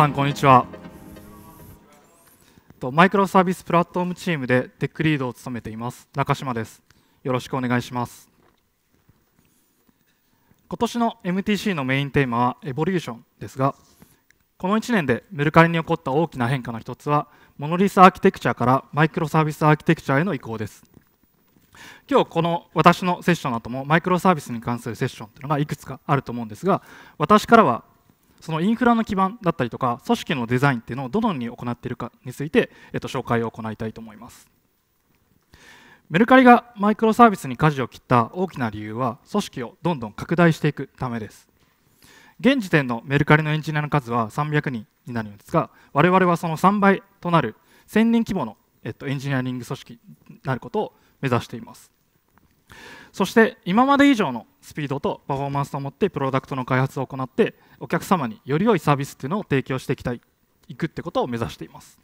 さんこんにちはマイクロサービスプラットフォームチームでテックリードを務めています中島ですよろしくお願いします今年の MTC のメインテーマはエボリューションですがこの1年でメルカリに起こった大きな変化の一つはモノリスアーキテクチャからマイクロサービスアーキテクチャへの移行です今日この私のセッションの後もマイクロサービスに関するセッションというのがいくつかあると思うんですが私からはそのインフラの基盤だったりとか組織のデザインっていうのをどのように行っているかについて、えっと、紹介を行いたいと思いますメルカリがマイクロサービスに舵を切った大きな理由は組織をどんどん拡大していくためです現時点のメルカリのエンジニアの数は300人になるんですが我々はその3倍となる1000人規模の、えっと、エンジニアリング組織になることを目指していますそして今まで以上のスピードとパフォーマンスを持ってプロダクトの開発を行ってお客様により良いサービスっていうのを提供していきたいいくってことを目指しています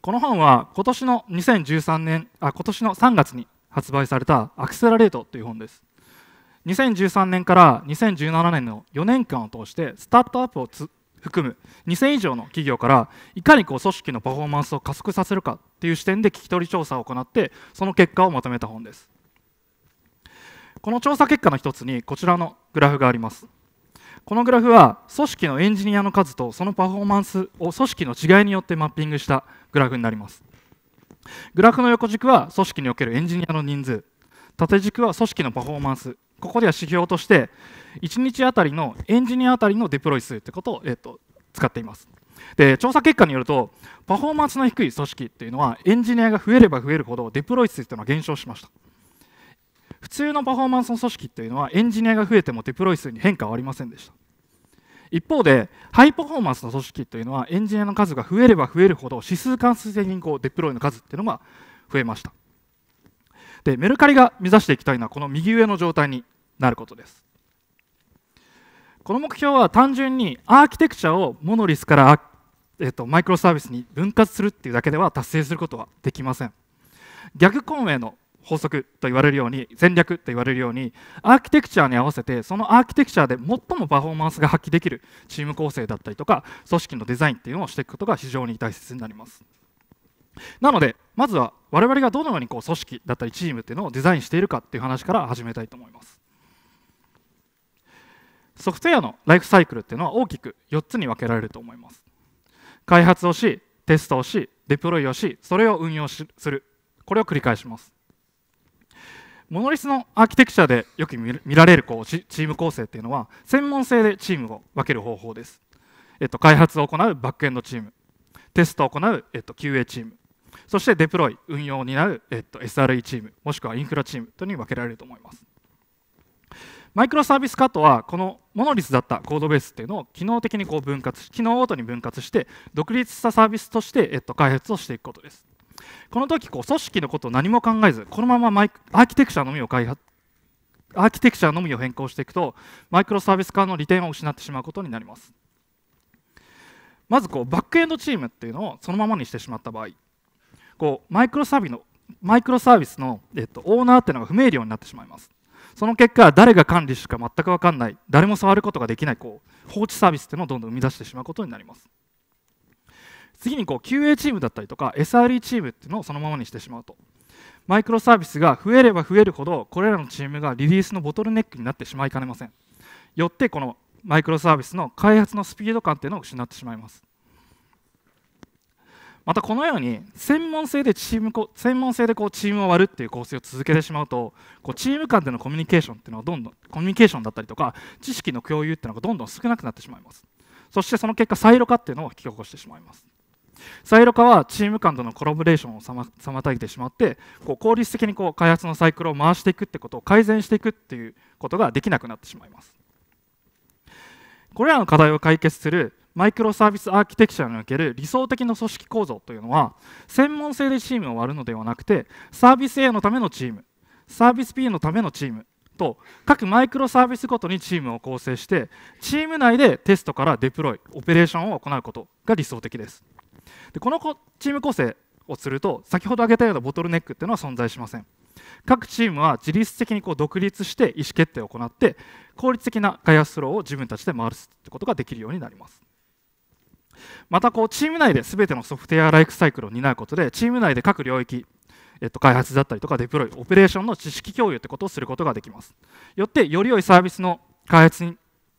この本は今年の2013年あ今年の3月に発売された「アクセラレート」という本です2013年から2017年の4年間を通してスタートアップを含む2000以上の企業からいかにこう組織のパフォーマンスを加速させるかていう視点で聞き取り調査を行ってその結果をまとめた本ですこの調査結果の一つにこちらのグラフがありますこのグラフは組織のエンジニアの数とそのパフォーマンスを組織の違いによってマッピングしたグラフになりますグラフの横軸は組織におけるエンジニアの人数縦軸は組織のパフォーマンスここでは指標として1日あたりのエンジニアあたりのデプロイ数ということを、えー、と使っていますで調査結果によるとパフォーマンスの低い組織っていうのはエンジニアが増えれば増えるほどデプロイ数というのは減少しました普通のパフォーマンスの組織っていうのはエンジニアが増えてもデプロイ数に変化はありませんでした一方でハイパフォーマンスの組織というのはエンジニアの数が増えれば増えるほど指数関数的にこうデプロイの数っていうのが増えましたでメルカリが目指していきたいのはこの右上の状態になることですこの目標は単純にアーキテクチャをモノリスから、えーと、マイクロサービスに分割するっていうだけでは達成することはできません逆コンウェイの法則と言われるように戦略と言われるようにアーキテクチャに合わせてそのアーキテクチャで最もパフォーマンスが発揮できるチーム構成だったりとか組織のデザインっていうのをしていくことが非常に大切になりますなのでまずは我々がどのようにこう組織だったりチームっていうのをデザインしているかっていう話から始めたいと思いますソフトウェアのライフサイクルっていうのは大きく4つに分けられると思います開発をしテストをしデプロイをしそれを運用するこれを繰り返しますモノリスのアーキテクチャでよく見られるこうチーム構成っていうのは専門性でチームを分ける方法です、えっと、開発を行うバックエンドチームテストを行う、えっと、QA チームそしてデプロイ運用を担う、えっと、SRE チームもしくはインフラチームというに分けられると思いますマイクロサービス化とはこのモノリスだったコードベースっていうのを機能的にこう分割機能ごとに分割して独立したサービスとして、えっと、開発をしていくことですこの時こう組織のことを何も考えずこのままマイアーキテクチャのみを開発アーキテクチャのみを変更していくとマイクロサービス化の利点を失ってしまうことになりますまずこうバックエンドチームっていうのをそのままにしてしまった場合こうマイクロサービスのマイクロサービスの、えっと、オーナーっていうのが不明瞭になってしまいますその結果誰が管理するか全く分かんない誰も触ることができないこう放置サービスっていうのをどんどん生み出してしまうことになります次にこう QA チームだったりとか SRE チームっていうのをそのままにしてしまうとマイクロサービスが増えれば増えるほどこれらのチームがリリースのボトルネックになってしまいかねませんよってこのマイクロサービスの開発のスピード感っていうのを失ってしまいますまたこのように専門性でチーム専門性でこうチームを割るっていう構成を続けてしまうとこうチーム間でのコミュニケーションっていうのはどんどんコミュニケーションだったりとか知識の共有っていうのがどんどん少なくなってしまいますそしてその結果サイロ化っていうのを引き起こしてしまいますサイロ化はチーム間とのコラボレーションを妨げてしまってこう効率的にこう開発のサイクルを回していくってことを改善していくっていうことができなくなってしまいますこれらの課題を解決するマイクロサービスアーキテクチャにおける理想的な組織構造というのは専門性でチームを割るのではなくてサービス A のためのチームサービス B のためのチームと各マイクロサービスごとにチームを構成してチーム内でテストからデプロイオペレーションを行うことが理想的ですでこのチーム構成をすると先ほど挙げたようなボトルネックっていうのは存在しません各チームは自律的にこう独立して意思決定を行って効率的なイアスローを自分たちで回すってことができるようになりますまたこうチーム内で全てのソフトウェアライフサイクルを担うことでチーム内で各領域えっと、開発だったりとかデプロイオペレーションの知識共有ってことをすることができますよってより良いサービスの開発に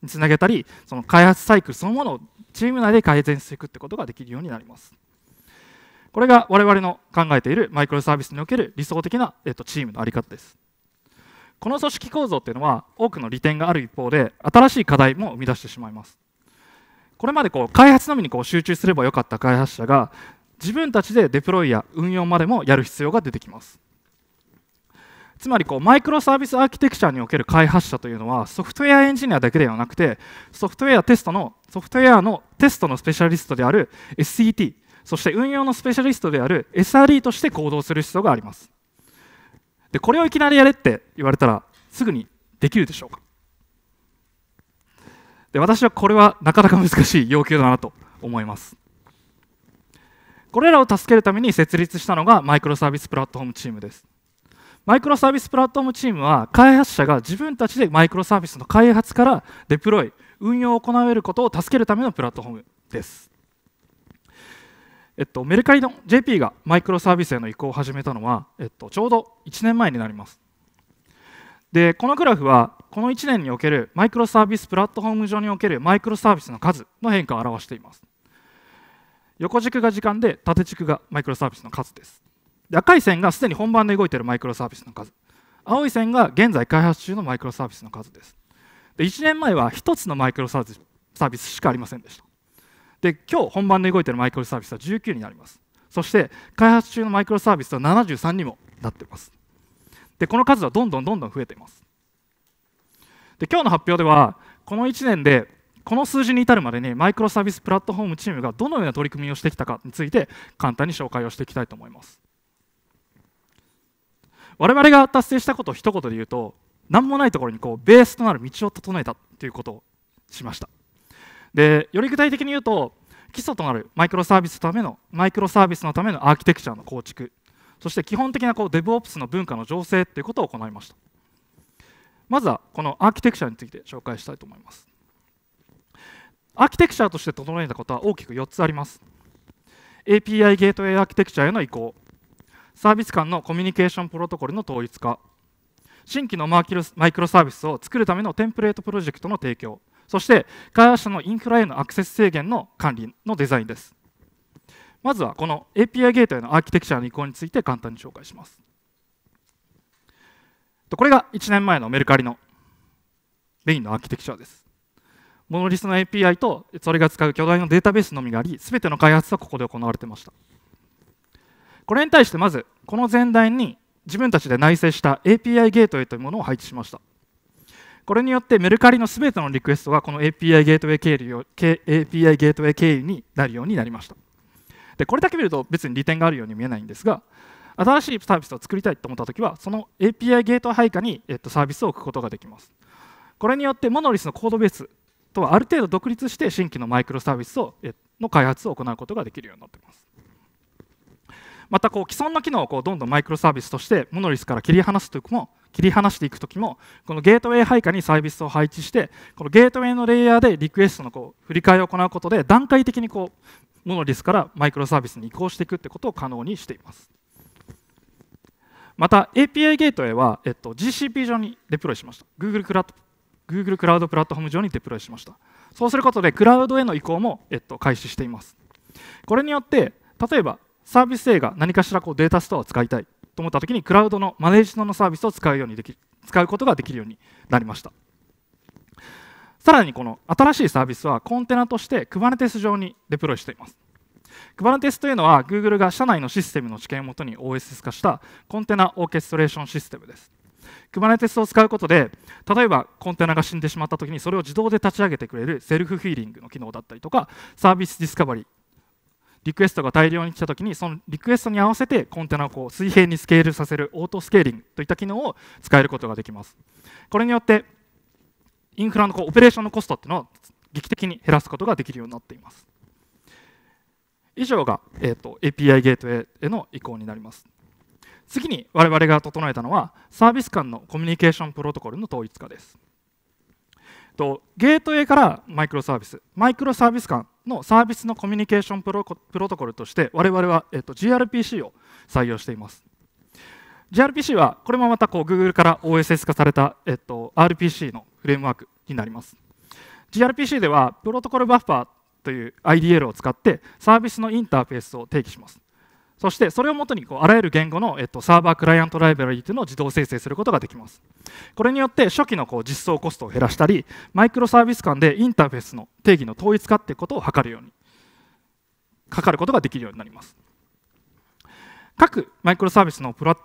つなげたりその開発サイクルそのものをチーム内で改善していくってことができるようになりますこれが我々の考えているマイクロサービスにおける理想的な、えっと、チームの在り方ですこの組織構造っていうのは多くの利点がある一方で新しい課題も生み出してしまいますこれまでこう開発のみにこう集中すればよかった開発者が自分たちでデプロイや運用までもやる必要が出てきますつまりこうマイクロサービスアーキテクチャにおける開発者というのはソフトウェアエンジニアだけではなくてソフトウェアテストのソフトウェアのテストのスペシャリストである SCT そして運用のスペシャリストである SRE として行動する必要がありますでこれをいきなりやれって言われたらすぐにできるでしょうかで私はこれはなかなか難しい要求だなと思いますこれらを助けるために設立したのがマイクロサービスプラットフォームチームですマイクロサービスプラットフォームチームは開発者が自分たちでマイクロサービスの開発からデプロイ運用を行えることを助けるためのプラットフォームですえっと、メルカリの JP がマイクロサービスへの移行を始めたのは、えっと、ちょうど1年前になりますでこのグラフはこの1年におけるマイクロサービスプラットフォーム上におけるマイクロサービスの数の変化を表しています横軸が時間で縦軸がマイクロサービスの数ですで赤い線がすでに本番で動いているマイクロサービスの数青い線が現在開発中のマイクロサービスの数ですで1年前は1つのマイクロサービスしかありませんでしたで今日本番で動いているマイクロサービスは19になりますそして開発中のマイクロサービスは73にもなっていますでこの数はどんどんどんどん増えていますで今日の発表ではこの1年でこの数字に至るまでにマイクロサービスプラットフォームチームがどのような取り組みをしてきたかについて簡単に紹介をしていきたいと思います我々が達成したことを一言で言うと何もないところにこうベースとなる道を整えたということをしましたでより具体的に言うと基礎となるマイクロサービスのためのマイクロサービスのためのアーキテクチャの構築そして基本的なこうデブオプスの文化の醸成ということを行いましたまずはこのアーキテクチャについて紹介したいと思いますアーキテクチャとして整えたことは大きく4つあります API ゲートウェイアーキテクチャへの移行サービス間のコミュニケーションプロトコルの統一化新規のマイクロサービスを作るためのテンプレートプロジェクトの提供そして開発者のインフラへのアクセス制限の管理のデザインですまずはこの API ゲートへのアーキテクチャの移行について簡単に紹介します。これが1年前のメルカリのメインのアーキテクチャです。モノリスの API とそれが使う巨大なデータベースのみがあり、すべての開発はここで行われていました。これに対してまず、この前段に自分たちで内製した API ゲートウェイというものを配置しました。これによってメルカリのすべてのリクエストがこの API ゲート経由 API ゲートウェイ経由になるようになりました。でこれだけ見ると別に利点があるように見えないんですが新しいサービスを作りたいと思った時はその API ゲート配下に、えっと、サービスを置くことができますこれによってモノリスのコードベースとはある程度独立して新規のマイクロサービスをの開発を行うことができるようになっていますまたこう既存の機能をこうどんどんマイクロサービスとしてモノリスから切り離すときも切り離していくときもこのゲートウェイ配下にサービスを配置してこのゲートウェイのレイヤーでリクエストのこう振り替えを行うことで段階的にこうモノリスからマイクロサービスに移行していくってことを可能にしています。また API ゲートウェイは、えっと、GCP 上にデプロイしました Google クラウド Google クラウドプラットフォーム上にデプロイしましたそうすることでクラウドへの移行も、えっと、開始していますこれによって例えばサービス A が何かしらこうデータストアを使いたいと思った時にクラウドのマネージドのサービスを使うようにでき使うことができるようになりましたさらにこの新しいサービスはコンテナとして Kubernetes 上にデプロイしています Kubernetes というのは Google が社内のシステムの知見をもとに OSS 化したコンテナオーケストレーションシステムです Kubernetes を使うことで例えばコンテナが死んでしまった時にそれを自動で立ち上げてくれるセルフフィーリングの機能だったりとかサービスディスカバリーリクエストが大量に来た時にそのリクエストに合わせてコンテナをこう水平にスケールさせるオートスケーリングといった機能を使えることができますこれによってインフラのこうオペレーションのコストっていうのを劇的に減らすことができるようになっています。以上が、えーと、API ゲートウェイへの移行になります。次に我々が整えたのはサービス間のコミュニケーションプロトコルの統一化です。とゲートウェイからマイクロサービスマイクロサービス間のサービスのコミュニケーションプロトコルとして我々は、えーと GRPC を採用しています。gRPC はこれもまたこう Google から OSS 化された、えっと、RPC のフレームワークになります gRPC ではプロトコルバッファーという IDL を使ってサービスのインターフェースを定義しますそしてそれをもとにこうあらゆる言語の、えっと、サーバークライアントライブラリというのを自動生成することができます。これによって初期のこう実装コストを減らしたり、マイクロサービス間でインターフェースの定義の統一化っていうことを図るように、かかることができるようになります。各マイクロサービスのプラ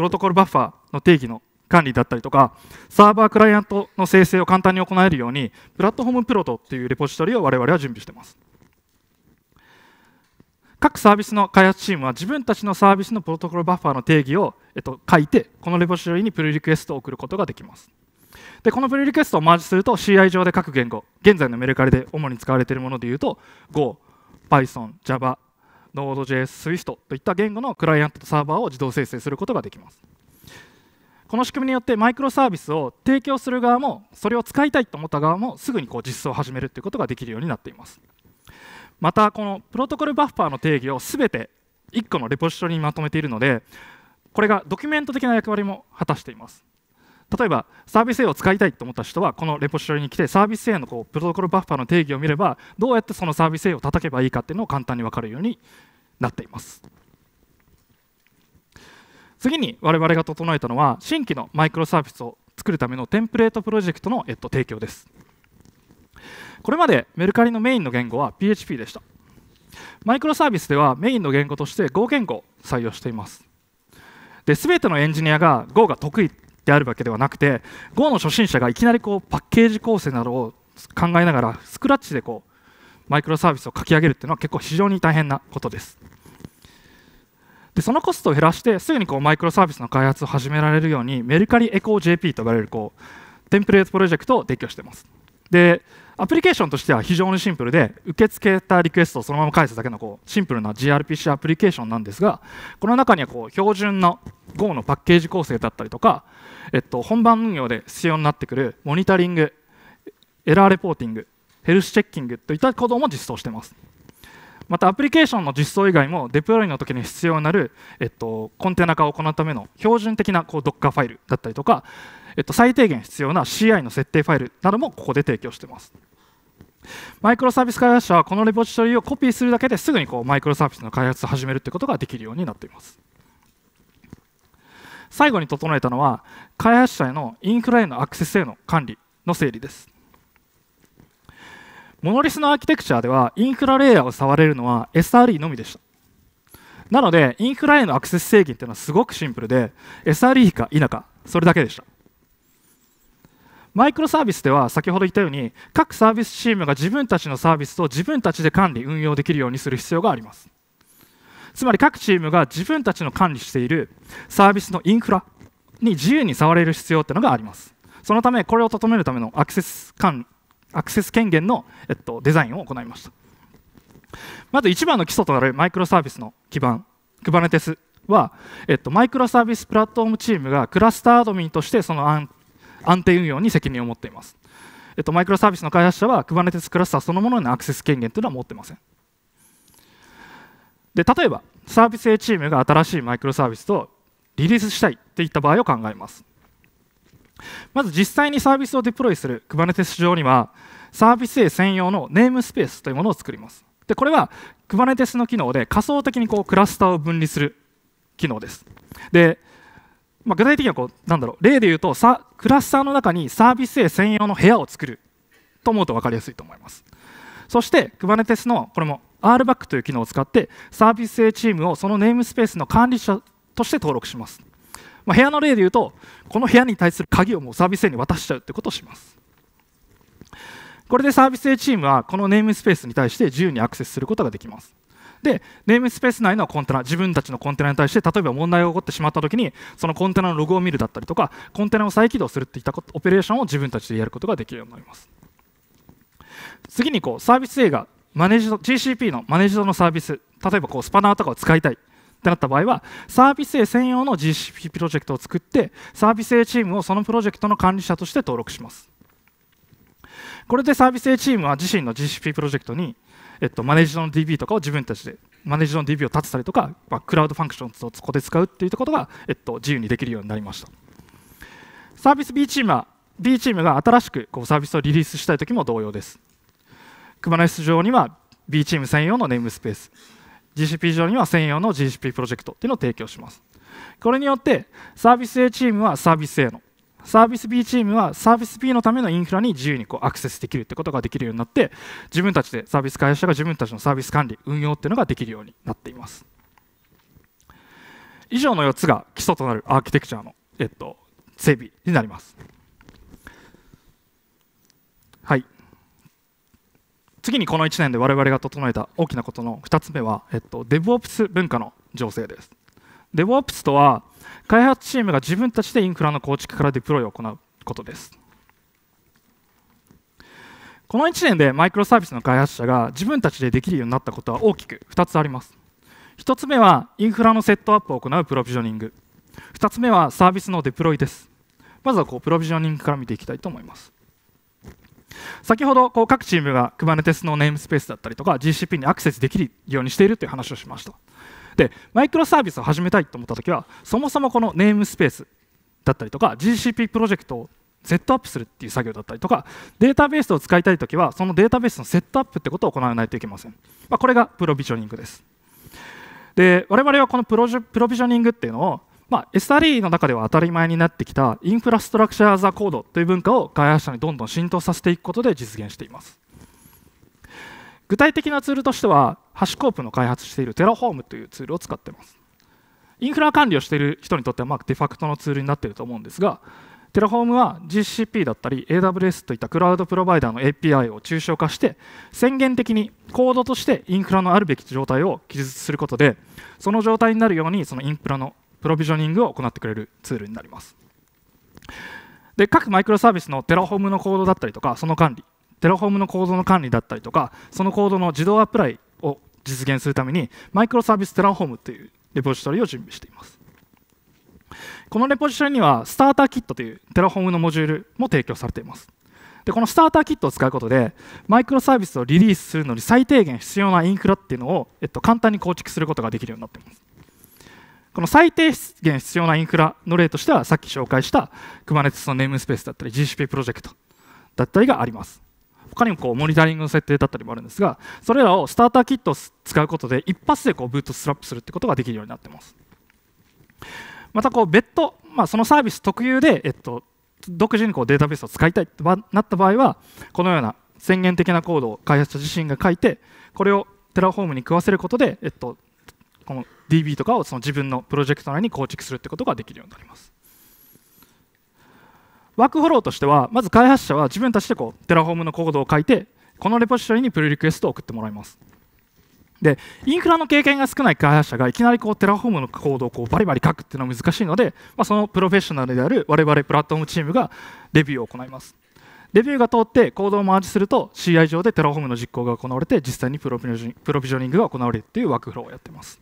プロトコルバッファの定義の管理だったりとかサーバークライアントの生成を簡単に行えるようにプラットフォームプロトっていうレポジトリを我々は準備しています各サービスの開発チームは自分たちのサービスのプロトコルバッファーの定義を、えっと、書いてこのレポジトリにプルリクエストを送ることができますでこのプルリクエストをマージすると CI 上で各言語現在のメルカリで主に使われているものでいうと Go、Python、Java、Node.js、Swift といった言語のクライアントとサーバーを自動生成することができます。この仕組みによってマイクロサービスを提供する側もそれを使いたいと思った側もすぐにこう実装を始めるということができるようになっていますまたこのプロトコルバッファーの定義を全て1個のレポジトリにまとめているのでこれがドキュメント的な役割も果たしています例えばサービス A を使いたいと思った人はこのレポジトリに来てサービス A のこうプロトコルバッファの定義を見ればどうやってそのサービス A を叩けばいいかっていうのを簡単に分かるようになっています次に我々が整えたのは新規のマイクロサービスを作るためのテンプレートプロジェクトの、えっと、提供ですこれまでメルカリのメインの言語は PHP でしたマイクロサービスではメインの言語として Go 言語を採用していますで全てのエンジニアが Go が得意であるわけではなくて Go の初心者がいきなりこうパッケージ構成などを考えながらスクラッチでこうマイクロサービスを書き上げるっていうのは結構非常に大変なことです。でそのコストを減らしてすぐにこうマイクロサービスの開発を始められるようにメルカリエコー JP と呼ばれるこうテンプレートプロジェクトを提供しています。でアプリケーションとしては非常にシンプルで受け付けたリクエストをそのまま返すだけのこうシンプルな gRPC アプリケーションなんですがこの中にはこう標準の Go のパッケージ構成だったりとかえっと、本番運用で必要になってくるモニタリングエラーレポーティングヘルスチェッキングといった行動も実装してますまたアプリケーションの実装以外もデプロイの時に必要になる、えっと、コンテナ化を行うための標準的なこう Docker ファイルだったりとか、えっと、最低限必要な CI の設定ファイルなどもここで提供してますマイクロサービス開発者はこのレポジトリをコピーするだけですぐにこうマイクロサービスの開発を始めるということができるようになっています最後に整えたのは開発者へのインフラへのアクセスへの管理の整理ですモノリスのアーキテクチャではインフラレイヤーを触れるのは SRE のみでしたなのでインフラへのアクセス制限というのはすごくシンプルで SRE か否かそれだけでしたマイクロサービスでは先ほど言ったように各サービスチームが自分たちのサービスを自分たちで管理運用できるようにする必要がありますつまり各チームが自分たちの管理しているサービスのインフラに自由に触れる必要っていうのがありますそのためこれを整めるためのアクセス管アクセス権限の、えっと、デザインを行いましたまず一番の基礎となるマイクロサービスの基盤 Kubernetes は、えっと、マイクロサービスプラットフォームチームがクラスターアドミンとしてその安定運用に責任を持っています、えっと、マイクロサービスの開発者は Kubernetes クラスターそのものへのアクセス権限というのは持ってませんで例えばサービス A チームが新しいマイクロサービスとリリースしたいっていった場合を考えますまず実際にサービスをデプロイする Kubernetes 上にはサービス A 専用のネームスペースというものを作りますでこれは Kubernetes の機能で仮想的にこうクラスターを分離する機能ですで、まあ、具体的にはこうなんだろう例で言うとさクラスターの中にサービス A 専用の部屋を作ると思うと分かりやすいと思いますそして Kubernetes のこれも RBAC という機能を使ってサービス A チームをそのネームスペースの管理者として登録しますまあ、部屋の例で言うとこの部屋に対する鍵をもうサービスエに渡しちゃうってことをしますこれでサービス A チームはこのネームスペースに対して自由にアクセスすることができますでネームスペース内のコンテナ自分たちのコンテナに対して例えば問題が起こってしまった時にそのコンテナのログを見るだったりとかコンテナを再起動するっていったオペレーションを自分たちでやることができるようになります次にこうサービス A がマネージド GCP のマネージドのサービス例えばこうスパナーとかを使いたいってなった場合はサービス A 専用の GCP プロジェクトを作ってサービス A チームをそのプロジェクトの管理者として登録しますこれでサービス A チームは自身の GCP プロジェクトに、えっと、マネージドの DB とかを自分たちでマネージドの DB を立てたりとか、まあ、クラウドファンクションをそこで使うっていうことが、えっと、自由にできるようになりましたサービス B チームは B チームが新しくこうサービスをリリースしたいときも同様ですク u b e 上には B チーム専用のネームスペース GCP 上には専用の GCP プロジェクトっていうのを提供します。これによってサービス A チームはサービス A のサービス B チームはサービス B のためのインフラに自由にこうアクセスできるってことができるようになって自分たちでサービス会社が自分たちのサービス管理運用っていうのができるようになっています以上の4つが基礎となるアーキテクチャの、えっと、整備になりますはい次にこの1年で我々が整えた大きなことの2つ目は、えっと、デブオプス文化の醸成です。デブオプスとは開発チームが自分たちでインフラの構築からデプロイを行うことです。この1年でマイクロサービスの開発者が自分たちでできるようになったことは大きく2つあります。1つ目はインフラのセットアップを行うプロビジョニング。2つ目はサービスのデプロイです。まずはこうプロビジョニングから見ていきたいと思います。先ほどこう各チームが Kubernetes のネームスペースだったりとか GCP にアクセスできるようにしているという話をしましたでマイクロサービスを始めたいと思った時はそもそもこのネームスペースだったりとか GCP プロジェクトをセットアップするっていう作業だったりとかデータベースを使いたい時はそのデータベースのセットアップってことを行わないといけません、まあ、これがプロビジョニングですで我々はこのプロビジョニングっていうのをまあ、SRE の中では当たり前になってきたインフラストラクチャー・ザ・コードという文化を開発者にどんどん浸透させていくことで実現しています具体的なツールとしてはハシコープの開発しているテラホームというツールを使っていますインフラ管理をしている人にとってはまあデファクトのツールになっていると思うんですがテラホームは GCP だったり AWS といったクラウドプロバイダーの API を抽象化して宣言的にコードとしてインフラのあるべき状態を記述することでその状態になるようにそのインフラのプロビジョニングを行ってくれるツールになりますで各マイクロサービスのテラフォームのコードだったりとかその管理テラフォームの構造の管理だったりとかそのコードの自動アプライを実現するためにマイクロサービステラフォームというレポジトリを準備していますこのレポジトリにはスターターキットというテラフォームのモジュールも提供されていますでこのスターターキットを使うことでマイクロサービスをリリースするのに最低限必要なインフラっていうのを、えっと、簡単に構築することができるようになっていますこの最低限必要なインフラの例としてはさっき紹介したクマネ e r のネームスペースだったり GCP プロジェクトだったりがあります他にもこうモニタリングの設定だったりもあるんですがそれらをスターターキットを使うことで一発でこうブートスラップするってことができるようになってますまたこう別途、まあ、そのサービス特有で、えっと、独自にこうデータベースを使いたいとなった場合はこのような宣言的なコードを開発者自身が書いてこれをテラフォームに食わせることで、えっと、この DB とかをその自分のプロジェクト内に構築するってことができるようになりますワークフローとしてはまず開発者は自分たちでこうテラフォームのコードを書いてこのレポジトリにプルリクエストを送ってもらいますでインフラの経験が少ない開発者がいきなりこうテラフォームのコードをこうバリバリ書くっていうのは難しいので、まあ、そのプロフェッショナルである我々プラットフォームチームがレビューを行いますレビューが通ってコードをマージすると CI 上でテラフォームの実行が行われて実際にプロビジョニングが行われるというワークフローをやってます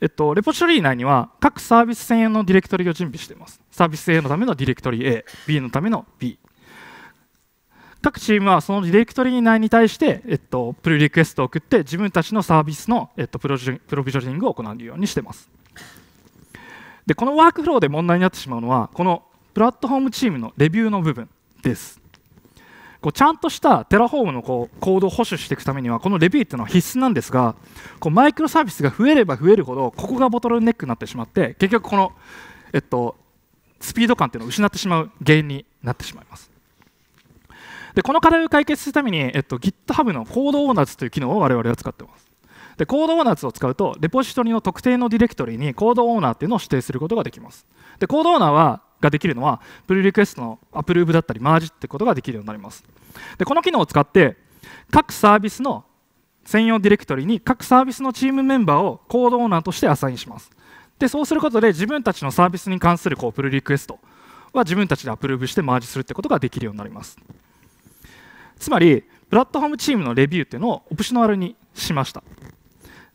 えっと、レポジトリ内には各サービス専用のディレクトリを準備しています。サービス A のためのディレクトリ A、B のための B。各チームはそのディレクトリ内に対して、えっと、プルリクエストを送って自分たちのサービスの、えっと、プロジプロビジョニングを行うようにしています。でこのワークフローで問題になってしまうのはこのプラットフォームチームのレビューの部分です。こうちゃんとしたテラフォームのこうコードを保守していくためにはこのレビューっていうのは必須なんですがこうマイクロサービスが増えれば増えるほどここがボトルネックになってしまって結局この、えっと、スピード感っていうのを失ってしまう原因になってしまいます。でこの課題を解決するために、えっと、GitHub のコードオーナーズという機能を我々は使ってます。でコードオーナーズを使うとレポジトリの特定のディレクトリにコードオーナーっていうのを指定することができます。でコードオーナーはができるのはプルリクエストのアプローブだったりマージってことができるようになりますでこの機能を使って各サービスの専用ディレクトリに各サービスのチームメンバーをコードオーナーとしてアサインしますでそうすることで自分たちのサービスに関するこうプルリクエストは自分たちでアプローブしてマージするってことができるようになりますつまりプラットフォームチームのレビューっていうのをオプショナルにしました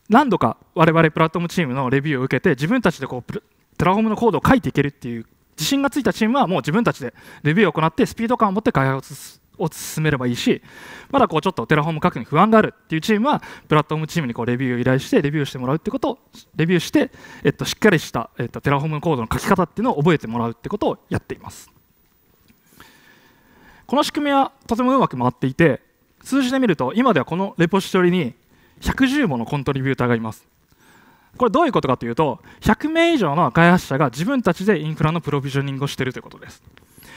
何度か我々プラットフォームチームのレビューを受けて自分たちでこうプラフォームのコードを書いていけるっていう自信がついたチームはもう自分たちでレビューを行ってスピード感を持って開発を進めればいいしまだこうちょっとテラフォーム確認不安があるっていうチームはプラットフォームチームにこうレビューを依頼してレビューしてもらうってことをレビューして、えっと、しっかりした、えっと、テラフォームコードの書き方っていうのを覚えてもらうってことをやっていますこの仕組みはとてもうまく回っていて数字で見ると今ではこのレポジトリに110ものコントリビューターがいますこれどういうことかというと100名以上の開発者が自分たちでインフラのプロビジョニングをしているということです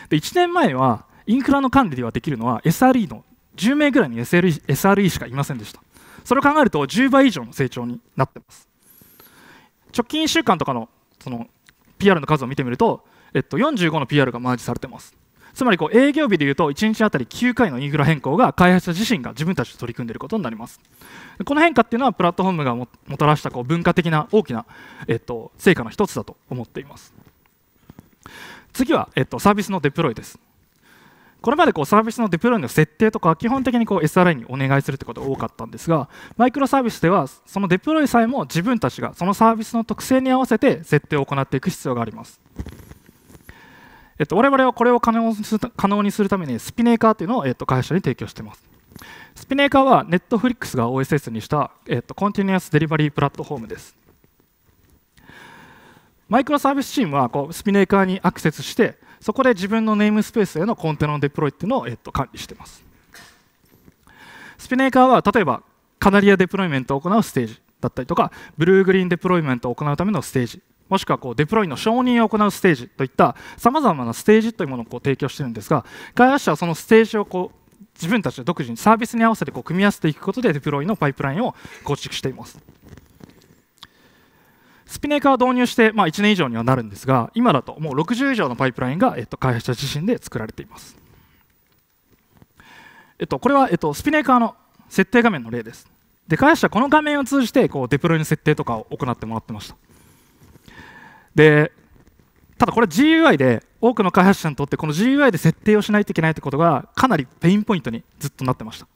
で1年前はインフラの管理ではできるのは SRE の10名ぐらいに SRE, SRE しかいませんでしたそれを考えると10倍以上の成長になってます直近1週間とかのその PR の数を見てみると、えっと、45の PR がマージされてますつまりこう営業日でいうと1日あたり9回のインフラ変更が開発者自身が自分たちで取り組んでいることになりますこの変化っていうのはプラットフォームがもたらしたこう文化的な大きな、えっと、成果の一つだと思っています次は、えっと、サービスのデプロイですこれまでこうサービスのデプロイの設定とか基本的にこう SRI にお願いするってことが多かったんですがマイクロサービスではそのデプロイさえも自分たちがそのサービスの特性に合わせて設定を行っていく必要がありますえっと、我々はこれを可能にするためにスピネーカーというのを、えっと、会社に提供していますスピネーカーは Netflix が OSS にした、えっと、コンティニュアスデリバリープラットフォームですマイクロサービスチームはこうスピネーカーにアクセスしてそこで自分のネームスペースへのコンテナのデプロイっていうのを、えっと、管理していますスピネーカーは例えばカナリアデプロイメントを行うステージだったりとかブルーグリーンデプロイメントを行うためのステージもしくはこうデプロイの承認を行うステージといったさまざまなステージというものをこう提供しているんですが開発者はそのステージをこう自分たちで独自にサービスに合わせてこう組み合わせていくことでデプロイのパイプラインを構築しています。スピネーカーを導入して、まあ、1年以上にはなるんですが今だともう60以上のパイプラインが、えっと、開発者自身で作られています、えっと、これは、えっと、スピネーカーの設定画面の例ですで開発者この画面を通じてこうデプロイの設定とかを行ってもらってましたでただこれは GUI で多くの開発者にとってこの GUI で設定をしないといけないってことがかなりペインポイントにずっとなってました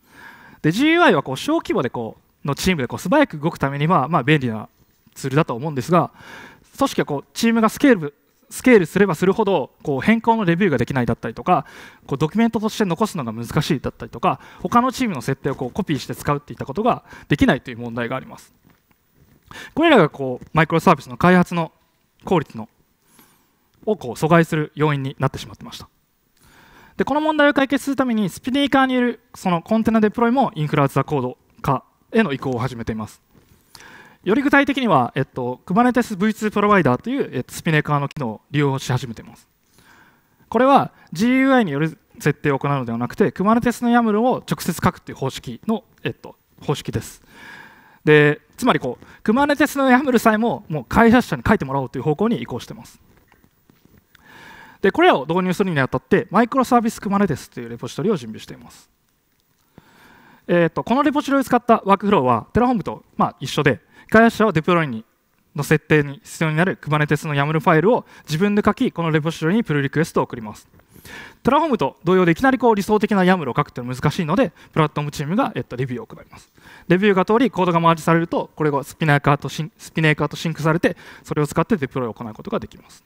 で GUI はこう小規模でこうのチームでこう素早く動くためにはまあ便利なツールだと思うんですが組織はこうチームがスケールスケールすればするほどこう変更のレビューができないだったりとかこうドキュメントとして残すのが難しいだったりとか他のチームの設定をこうコピーして使うっていったことができないという問題がありますこれらがこうマイクロサービスの開発の効率のを阻害する要因になってしまってましたでこの問題を解決するためにスピニーカーによるそのコンテナデプロイもインフラアザコード化への移行を始めていますより具体的には、えっと、Kubernetes V2 プロバイダーという、えっと、スピネーカーの機能を利用し始めていますこれは GUI による設定を行うのではなくて Kubernetes の YAML を直接書くという方式の、えっと、方式ですでつまりこうクマネテスのヤムルさえももう開発者に書いてもらおうという方向に移行していますでこれを導入するにあたってマイクロサービスクマネテスというレポジトリを準備していますえーと、このレポジトリを使ったワークフローはテラホームとまあ一緒で開発者はデプロイにの設定に必要になるクマネテスのやむるファイルを自分で書きこのレポジトリにプルリクエストを送りますプラフォームと同様でいきなりこう理想的な YAML を書くというのは難しいのでプラットフォームチームがえっとレビューを行いますレビューが通りコードがマージされるとこれがスピネーカーとシンスピネーカーとシンクされてそれを使ってデプロイを行うことができます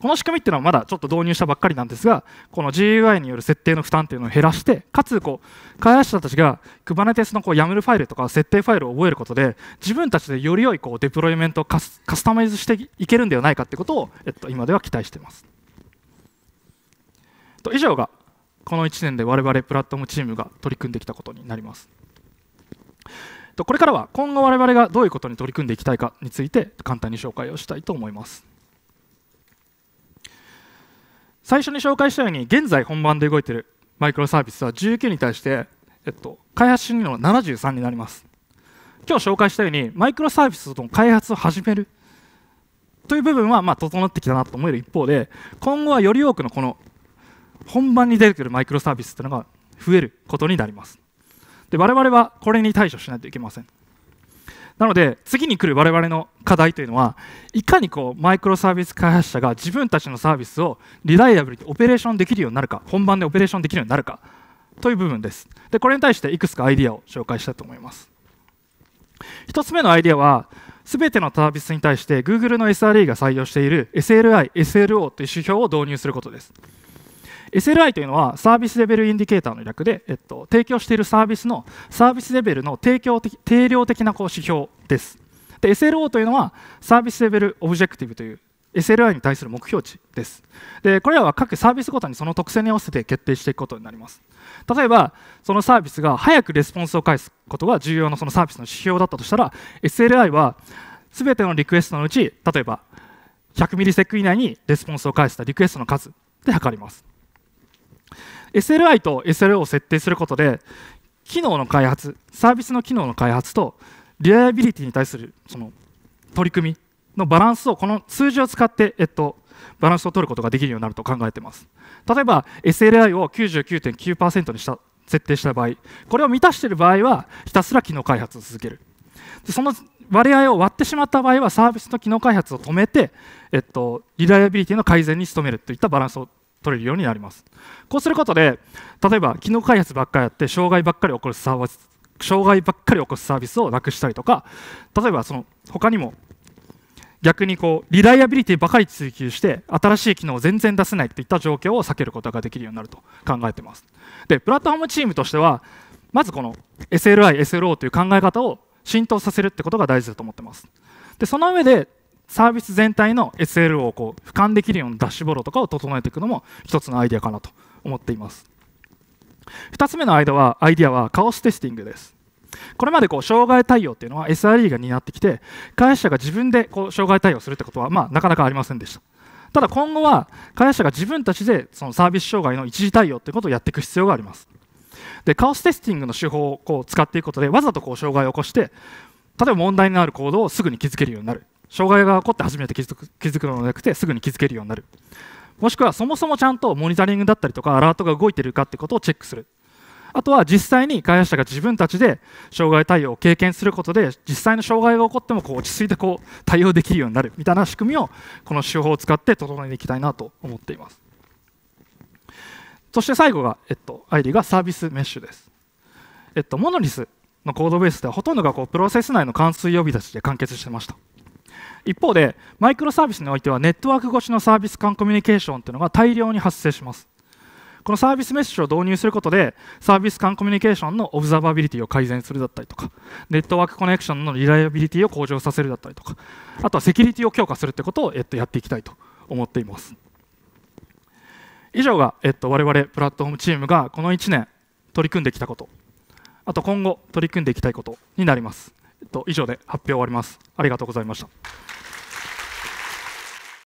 この仕組みっていうのはまだちょっと導入したばっかりなんですが、この GUI による設定の負担っていうのを減らして、かつこう、開発者たちが Kubernetes のこう YAML ファイルとか設定ファイルを覚えることで、自分たちでより良いこうデプロイメントをカスタマイズしていけるんではないかってことを、えっと、今では期待しています。と以上がこの1年で我々プラットフォームチームが取り組んできたことになります。これからは今後我々がどういうことに取り組んでいきたいかについて簡単に紹介をしたいと思います。最初に紹介したように現在本番で動いているマイクロサービスは19に対して、えっと、開発進任の73になります。今日紹介したようにマイクロサービスの開発を始めるという部分はま整ってきたなと思える一方で今後はより多くのこの本番に出てくるマイクロサービスというのが増えることになりますで我々はこれに対処しないといけませんなので次に来る我々の課題というのはいかにこうマイクロサービス開発者が自分たちのサービスをリライアブルにオペレーションできるようになるか本番でオペレーションできるようになるかという部分ですでこれに対していくつかアイディアを紹介したいと思います1つ目のアイディアはすべてのサービスに対して Google の SRE が採用している SLI、SLO という指標を導入することです SLI というのはサービスレベルインディケーターの略で、えっと、提供しているサービスのサービスレベルの提供的定量的なこう指標です。で SLO というのはサービスレベルオブジェクティブという SLI に対する目標値です。でこれらは各サービスごとにその特性に合わせて決定していくことになります。例えば、そのサービスが早くレスポンスを返すことが重要なそのサービスの指標だったとしたら、SLI はすべてのリクエストのうち、例えば100ミリセック以内にレスポンスを返したリクエストの数で測ります。SLI と SLO を設定することで機能の開発サービスの機能の開発とリアビリティに対するその取り組みのバランスをこの数字を使って、えっと、バランスを取ることができるようになると考えています例えば SLI を99.9%にした設定した場合これを満たしている場合はひたすら機能開発を続けるでその割合を割ってしまった場合はサービスの機能開発を止めて、えっと、リライアビリティの改善に努めるといったバランスを取れるようになりますこうすることで例えば機能開発ばっかりやって障害ばっかり起こるサービス障害ばっかり起こすサービスをなくしたりとか例えばその他にも逆にこうリライアビリティばかり追求して新しい機能を全然出せないといった状況を避けることができるようになると考えていますでプラットフォームチームとしてはまずこの SLI、SLO という考え方を浸透させるってことが大事だと思ってますでその上でサービス全体の SL をこう俯瞰できるようなダッシュボードとかを整えていくのも一つのアイデアかなと思っています2つ目のアイデアはアイデアはカオステスティングですこれまでこう障害対応っていうのは SRE が担ってきて会社が自分でこう障害対応するってことはまあなかなかありませんでしたただ今後は会社が自分たちでそのサービス障害の一時対応ということをやっていく必要がありますでカオステスティングの手法をこう使っていくことでわざとこう障害を起こして例えば問題のある行動をすぐに気づけるようになる障害が起こって初めて気づく気づくのではなくてすぐに気づけるようになるもしくはそもそもちゃんとモニタリングだったりとかアラートが動いてるかってことをチェックするあとは実際に開発者が自分たちで障害対応を経験することで実際の障害が起こってもこう落ち着いてこう対応できるようになるみたいな仕組みをこの手法を使って整えていきたいなと思っていますそして最後が、えっと、ID がサービスメッシュです、えっと、モノリスのコードベースではほとんどがこうプロセス内の関数呼び出しで完結してました一方でマイクロサービスにおいてはネットワーク越しのサービス間コミュニケーションというのが大量に発生しますこのサービスメッシュを導入することでサービス間コミュニケーションのオブザーバビリティを改善するだったりとかネットワークコネクションのリライアビリティを向上させるだったりとかあとはセキュリティを強化するってことを、えっと、やっていきたいと思っています以上が、えっと、我々プラットフォームチームがこの1年取り組んできたことあと今後取り組んでいきたいことになります、と、以上で発表終わりますありがとうございました